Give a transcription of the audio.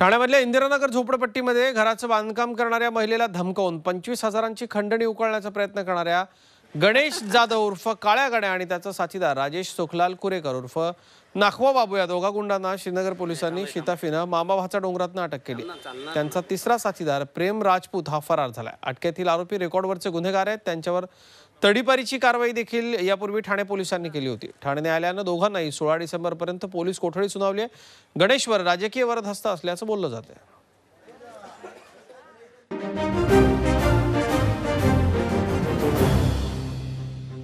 ठाण्यामधल्या इंदिरानगर झोपडपट्टीमध्ये घराचं बांधकाम करणाऱ्या महिलेला धमकावून पंचवीस हजारांची खंडणी उकळण्याचा प्रयत्न करणाऱ्या गणेश जाधव उर्फ काळ्या गण्या आणि त्याचा साथीदार राजेश सुखलाल कुरेकर उर्फ नाखवा बाबू या दोघा गुंडांना श्रीनगर पोलिसांनी शिताफीनं मामाभाचा डोंगरातनं अटक केली त्यांचा तिसरा साथीदार प्रेम राजपूत हा फरार झाला अटकेतील आरोपी रेकॉर्डवरचे गुन्हेगार आहेत त्यांच्यावर तडीपारीची कारवाई देखील यापूर्वी ठाणे पोलिसांनी केली होती ठाणे न्यायालयानं दोघांनाही सोळा डिसेंबरपर्यंत पोलीस कोठडी सुनावली आहे गणेशवर राजकीय वरदहस्त असल्याचं बोललं जातं